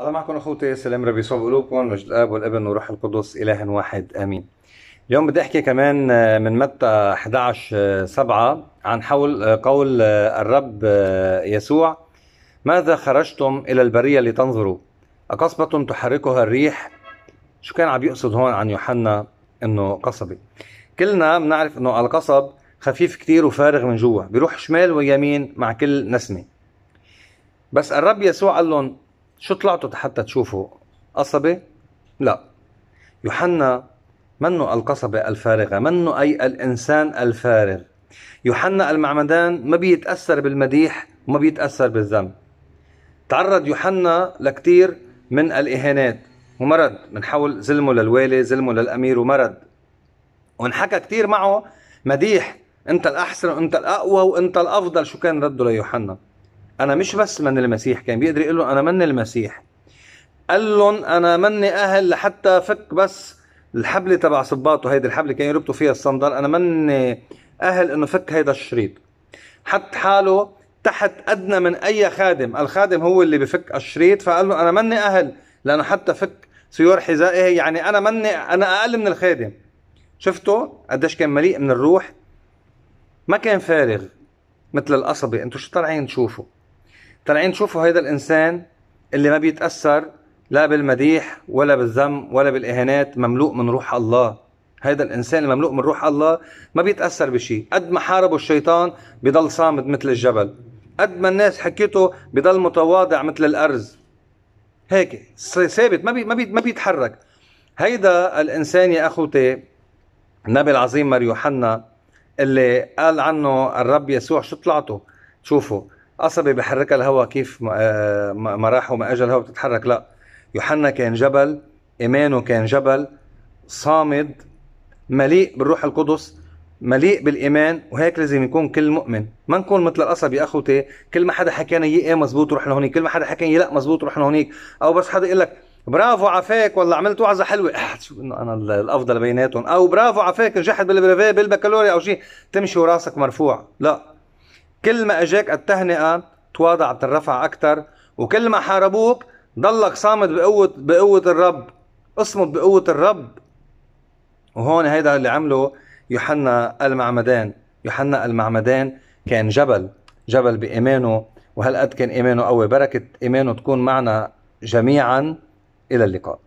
الله معكم اخوتي سلام ربي يسوع قلوبكم مجد الاب والابن والروح القدس اله واحد امين. اليوم بدي احكي كمان من متى 11 7 عن حول آه، قول آه، الرب آه، يسوع ماذا خرجتم الى البريه لتنظروا؟ أقصبة تحركها الريح؟ شو كان عم يقصد هون عن يوحنا انه قصبي؟ كلنا بنعرف انه القصب خفيف كتير وفارغ من جوا بيروح شمال ويمين مع كل نسمه بس الرب يسوع قال لهم شو طلعتوا حتى تشوفوا قصبة؟ لا يوحنا منو القصبة الفارغة منو أي الإنسان الفارغ يوحنا المعمدان ما بيتأثر بالمديح وما بيتأثر بالذنب تعرض يوحنا لكثير من الإهانات ومرض من حول زلمه للوالي زلمه للأمير ومرض وانحكى كثير معه مديح انت الاحسن وانت الاقوى وانت الافضل شو كان رده ليوحنا انا مش بس من المسيح كان بيقدر يقول له انا من المسيح قال لهم انا مني اهل لحتى فك بس الحبلة تبع صباطه هيدي الحبلة كان يربطوا فيها الصندل انا مني اهل انه فك هيدا الشريط حط حاله تحت ادنى من اي خادم الخادم هو اللي بفك الشريط فقال له انا مني اهل لانه حتى فك سيور حذائه يعني انا مني انا اقل من الخادم شفتوا قديش كان مليء من الروح ما كان فارغ مثل القصبة انتوا شو طالعين تشوفوا طالعين شوفوا هيدا الانسان اللي ما بيتاثر لا بالمديح ولا بالذم ولا بالاهانات مملوء من روح الله هيدا الانسان المملوء من روح الله ما بيتاثر بشيء قد ما حاربه الشيطان بضل صامد مثل الجبل قد ما الناس حكيته بضل متواضع مثل الارز هيك ثابت ما بي ما بي ما بيتحرك هيدا الانسان يا اخوتي النبي العظيم مار يوحنا اللي قال عنه الرب يسوع شو طلعته شوفوا قصبة بحركها الهواء كيف ما آه، راح وما اجى الهواء بتتحرك لا يوحنا كان جبل ايمانه كان جبل صامد مليء بالروح القدس مليء بالايمان وهيك لازم يكون كل مؤمن ما نكون مثل القصب يا اخوتي كل ما حدا حكينا ايه مزبوط رحنا هونيك كل ما حدا حكينا لا مزبوط رحنا هونيك او بس حدا يقول لك برافو عفاك والله عملت وعظه حلوه اه شو انه انا الافضل بيناتهم او برافو عفاك نجحت بالبريفي بالبكالوريا او شيء تمشي وراسك مرفوع لا كل ما اجاك التهنئه تواضع بتنرفع اكثر وكل ما حاربوك ضلك صامد بقوه بقوه الرب اصمد بقوه الرب وهون هيدا اللي عمله يوحنا المعمدان يوحنا المعمدان كان جبل جبل بإيمانه وهالقد كان إيمانه قوي بركة إيمانه تكون معنا جميعا إلى اللقاء